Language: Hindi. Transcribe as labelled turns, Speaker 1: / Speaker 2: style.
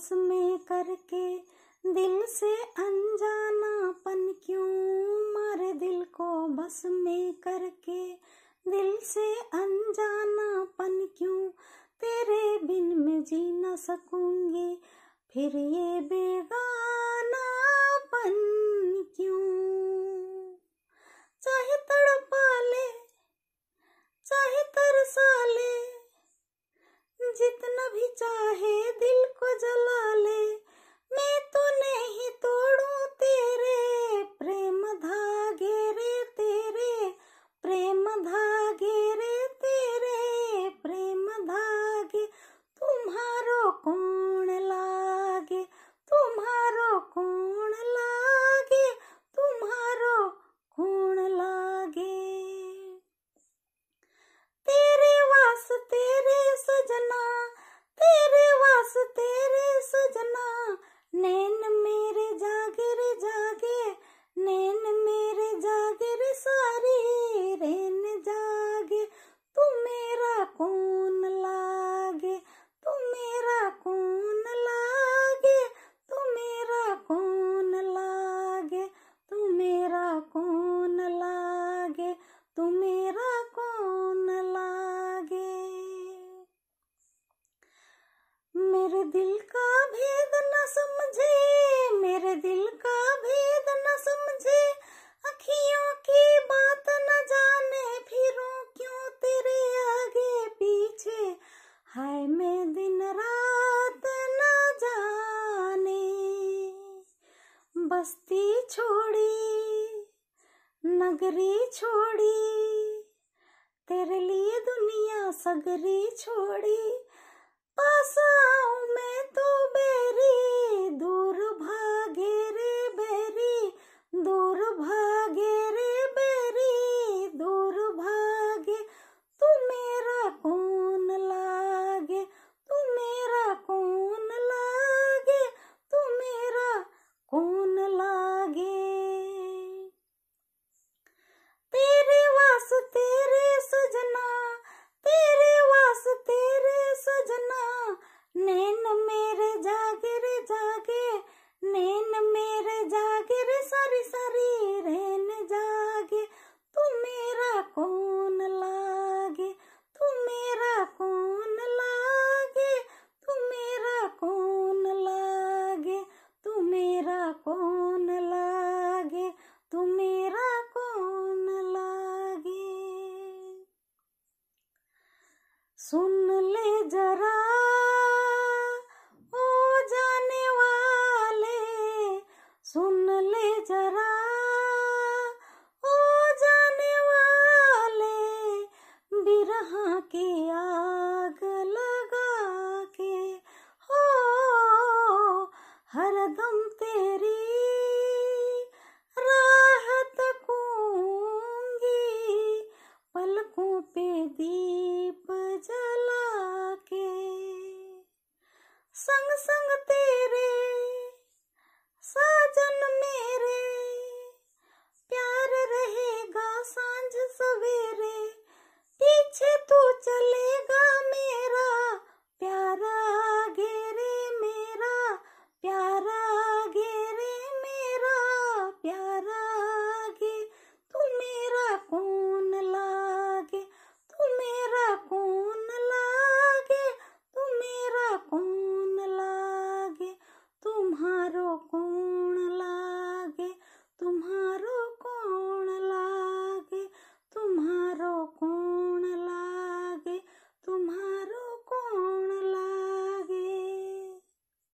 Speaker 1: पास में करके दिल से अनजानापन क्यों मारे दिल को बस में करके दिल से अनजानापन क्यों तेरे बिन में जी न सकूंगी फिर ये बेगा तुम मेरा कौन लागे मेरे दिल का भेद न समझे मेरे दिल का भेद न समझे अखियों की बात न जाने फिर क्यों तेरे आगे पीछे हाय मैं दिन रात न जाने बस्ती नगरी छोड़ी तेरे लिए दुनिया सगरी छोड़ी पास आऊ मैं तो बे மனதும்